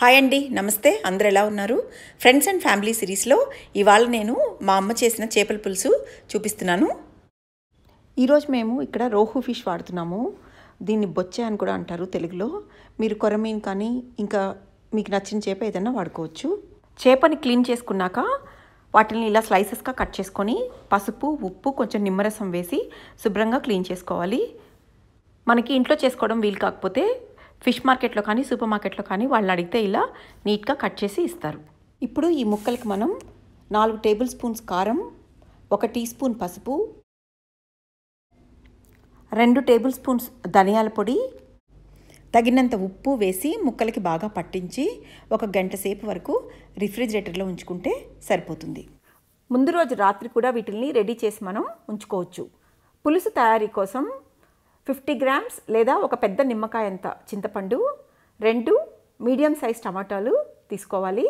hi అండి నమస్తే అందరు ఎలా ఉన్నారు ఫ్రెండ్స్ అండ్ ఫ్యామిలీ సిరీస్లో ఇవాళ నేను మా అమ్మ చేసిన చేపల పులుసు చూపిస్తున్నాను ఈరోజు మేము ఇక్కడ రోహు ఫిష్ వాడుతున్నాము దీన్ని బొచ్చే అని కూడా అంటారు తెలుగులో మీరు కొరమీన్ కానీ ఇంకా మీకు నచ్చిన చేప ఏదైనా వాడుకోవచ్చు చేపని క్లీన్ చేసుకున్నాక వాటిని ఇలా స్లైసెస్గా కట్ చేసుకొని పసుపు ఉప్పు కొంచెం నిమ్మరసం వేసి శుభ్రంగా క్లీన్ చేసుకోవాలి మనకి ఇంట్లో చేసుకోవడం వీలు కాకపోతే ఫిష్ మార్కెట్లో కానీ సూపర్ మార్కెట్లో కానీ వాళ్ళు అడిగితే ఇలా నీట్గా కట్ చేసి ఇస్తారు ఇప్పుడు ఈ ముక్కలకి మనం నాలుగు టేబుల్ స్పూన్స్ కారం ఒక టీ స్పూన్ పసుపు రెండు టేబుల్ స్పూన్స్ ధనియాల పొడి తగినంత ఉప్పు వేసి ముక్కలకి బాగా పట్టించి ఒక గంట సేపు వరకు రిఫ్రిజిరేటర్లో ఉంచుకుంటే సరిపోతుంది ముందు రోజు రాత్రి కూడా వీటిల్ని రెడీ చేసి మనం ఉంచుకోవచ్చు పులుసు తయారీ కోసం ఫిఫ్టీ గ్రామ్స్ లేదా ఒక పెద్ద నిమ్మకాయ అంత చింతపండు రెండు మీడియం సైజ్ టమాటాలు తీసుకోవాలి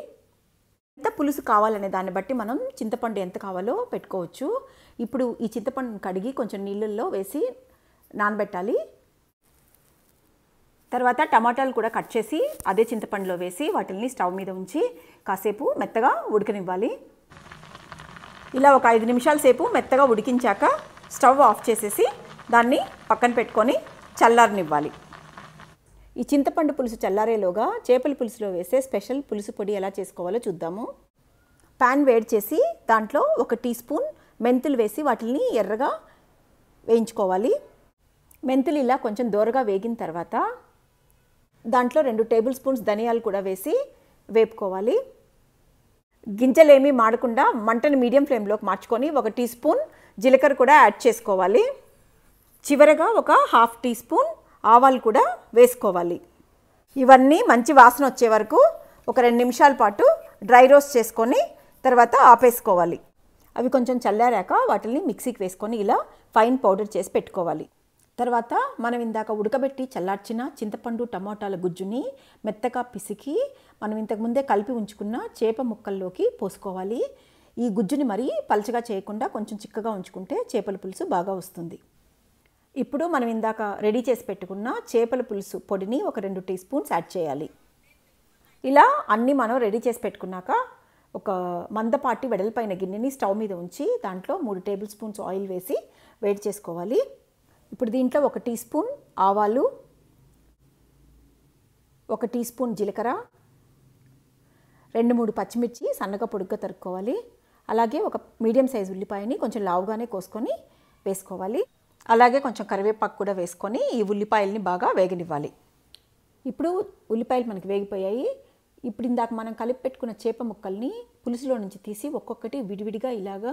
ఎంత పులుసు కావాలనే దాన్ని బట్టి మనం చింతపండు ఎంత కావాలో పెట్టుకోవచ్చు ఇప్పుడు ఈ చింతపండును కడిగి కొంచెం నీళ్ళల్లో వేసి నానబెట్టాలి తర్వాత టమాటాలు కూడా కట్ చేసి అదే చింతపండులో వేసి వాటిని స్టవ్ మీద ఉంచి కాసేపు మెత్తగా ఉడకనివ్వాలి ఇలా ఒక ఐదు నిమిషాల సేపు మెత్తగా ఉడికించాక స్టవ్ ఆఫ్ చేసేసి దాన్ని పక్కన పెట్టుకొని చల్లారనివ్వాలి ఈ చింతపండు పులుసు చల్లారేలోగా చేపల పులుసులో వేసే స్పెషల్ పులుసు పొడి ఎలా చేసుకోవాలో చూద్దాము ప్యాన్ వేడి చేసి దాంట్లో ఒక టీ స్పూన్ మెంతులు వేసి వాటిని ఎర్రగా వేయించుకోవాలి మెంతులు ఇలా కొంచెం దూరగా వేగిన తర్వాత దాంట్లో రెండు టేబుల్ స్పూన్స్ ధనియాలు కూడా వేసి వేపుకోవాలి గింజలేమీ మాడకుండా మంటను మీడియం ఫ్లేమ్లోకి మార్చుకొని ఒక టీ స్పూన్ జీలకర్ర కూడా యాడ్ చేసుకోవాలి చివరగా ఒక హాఫ్ టీ స్పూన్ ఆవాలు కూడా వేసుకోవాలి ఇవన్నీ మంచి వాసన వచ్చే వరకు ఒక రెండు నిమిషాల పాటు డ్రై రోస్ట్ చేసుకొని తర్వాత ఆపేసుకోవాలి అవి కొంచెం చల్లారాక వాటిని మిక్సీకి వేసుకొని ఇలా ఫైన్ పౌడర్ చేసి పెట్టుకోవాలి తర్వాత మనం ఇందాక ఉడకబెట్టి చల్లార్చిన చింతపండు టమాటాల గుజ్జుని మెత్తగా పిసికి మనం ఇంతకుముందే కలిపి ఉంచుకున్న చేప ముక్కల్లోకి పోసుకోవాలి ఈ గుజ్జుని మరీ పలచగా చేయకుండా కొంచెం చిక్కగా ఉంచుకుంటే చేపల పులుసు బాగా వస్తుంది ఇప్పుడు మనం ఇందాక రెడీ చేసి పెట్టుకున్న చేపల పులుసు పొడిని ఒక రెండు టీ స్పూన్స్ యాడ్ చేయాలి ఇలా అన్నీ మనం రెడీ చేసి పెట్టుకున్నాక ఒక మందపాటి వెడల్పైన గిన్నెని స్టవ్ మీద ఉంచి దాంట్లో మూడు టేబుల్ స్పూన్స్ ఆయిల్ వేసి వేడి చేసుకోవాలి ఇప్పుడు దీంట్లో ఒక టీ స్పూన్ ఆవాలు ఒక టీ స్పూన్ జీలకర్ర రెండు మూడు పచ్చిమిర్చి సన్నగా పొడుగ్గా తరుక్కోవాలి అలాగే ఒక మీడియం సైజ్ ఉల్లిపాయని కొంచెం లావుగానే కోసుకొని వేసుకోవాలి అలాగే కొంచెం కరివేపాకు కూడా వేసుకొని ఈ ఉల్లిపాయల్ని బాగా వేగనివ్వాలి ఇప్పుడు ఉల్లిపాయలు మనకి వేగిపోయాయి ఇప్పుడు ఇందాక మనం కలిపి పెట్టుకున్న చేప ముక్కల్ని పులుసులో నుంచి తీసి ఒక్కొక్కటి విడివిడిగా ఇలాగా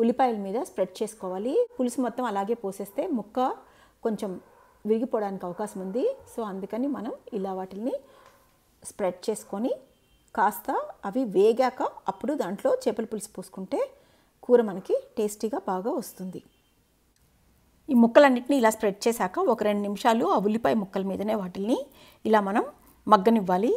ఉల్లిపాయల మీద స్ప్రెడ్ చేసుకోవాలి పులుసు మొత్తం అలాగే పోసేస్తే ముక్క కొంచెం విరిగిపోవడానికి అవకాశం ఉంది సో అందుకని మనం ఇలా వాటిని స్ప్రెడ్ చేసుకొని కాస్త అవి వేగాక అప్పుడు దాంట్లో చేపల పులుసు పోసుకుంటే కూర మనకి టేస్టీగా బాగా వస్తుంది ఈ ముక్కలన్నింటినీ ఇలా స్ప్రెడ్ చేశాక ఒక రెండు నిమిషాలు ఆ ఉల్లిపాయ ముక్కల మీదనే వాటిని ఇలా మనం మగ్గనివ్వాలి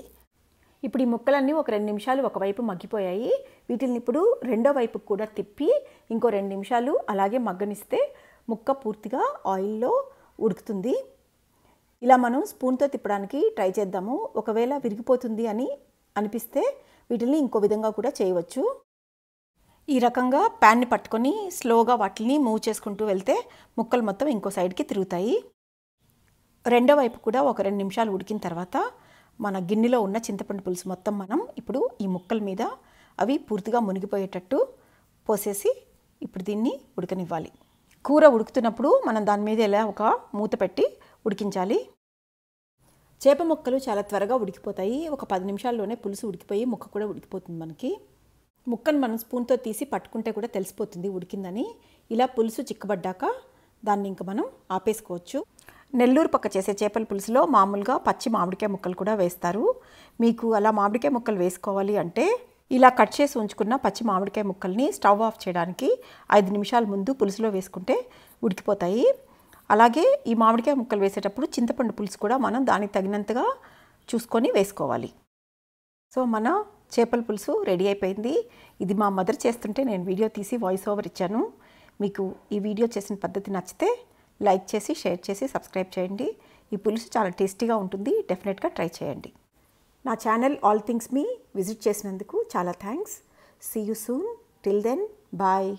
ఇప్పుడు ఈ ముక్కలన్నీ ఒక రెండు నిమిషాలు ఒకవైపు మగ్గిపోయాయి వీటిని ఇప్పుడు రెండో వైపుకు కూడా తిప్పి ఇంకో రెండు నిమిషాలు అలాగే మగ్గనిస్తే ముక్క పూర్తిగా ఆయిల్లో ఉడుకుతుంది ఇలా మనం స్పూన్తో తిప్పడానికి ట్రై చేద్దాము ఒకవేళ విరిగిపోతుంది అని అనిపిస్తే వీటిని ఇంకో విధంగా కూడా చేయవచ్చు ఈ రకంగా ప్యాన్ని పట్టుకొని స్లోగా వాటిని మూవ్ చేసుకుంటూ వెళ్తే ముక్కలు మొత్తం ఇంకో సైడ్కి తిరుగుతాయి రెండో వైపు కూడా ఒక రెండు నిమిషాలు ఉడికిన తర్వాత మన గిన్నెలో ఉన్న చింతపండు పులుసు మొత్తం మనం ఇప్పుడు ఈ ముక్కల మీద అవి పూర్తిగా మునిగిపోయేటట్టు పోసేసి ఇప్పుడు దీన్ని ఉడకనివ్వాలి కూర ఉడుకుతున్నప్పుడు మనం దాని మీద ఇలా ఒక మూత పెట్టి ఉడికించాలి చేప ముక్కలు చాలా త్వరగా ఉడికిపోతాయి ఒక పది నిమిషాల్లోనే పులుసు ఉడికిపోయి ముక్క కూడా ఉడికిపోతుంది మనకి ముక్కను మనం స్పూన్తో తీసి పట్టుకుంటే కూడా తెలిసిపోతుంది ఉడికిందని ఇలా పులుసు చిక్కబడ్డాక దాన్ని ఇంకా మనం ఆపేసుకోవచ్చు నెల్లూరు పక్క చేసే చేపల పులుసులో మామూలుగా పచ్చి మామిడికాయ ముక్కలు కూడా వేస్తారు మీకు అలా మామిడికాయ ముక్కలు వేసుకోవాలి అంటే ఇలా కట్ చేసి ఉంచుకున్న పచ్చి మామిడికాయ ముక్కల్ని స్టవ్ ఆఫ్ చేయడానికి ఐదు నిమిషాల ముందు పులుసులో వేసుకుంటే ఉడికిపోతాయి అలాగే ఈ మామిడికాయ ముక్కలు వేసేటప్పుడు చింతపండు పులుసు కూడా మనం దానికి తగినంతగా చూసుకొని వేసుకోవాలి సో మన చేపల పులుసు రెడీ అయిపోయింది ఇది మా మదర్ చేస్తుంటే నేను వీడియో తీసి వాయిస్ ఓవర్ ఇచ్చాను మీకు ఈ వీడియో చేసిన పద్ధతి నచ్చితే లైక్ చేసి షేర్ చేసి సబ్స్క్రైబ్ చేయండి ఈ పులుసు చాలా టేస్టీగా ఉంటుంది డెఫినెట్గా ట్రై చేయండి నా ఛానల్ ఆల్ థింగ్స్ మీ విజిట్ చేసినందుకు చాలా thanks see you soon till then bye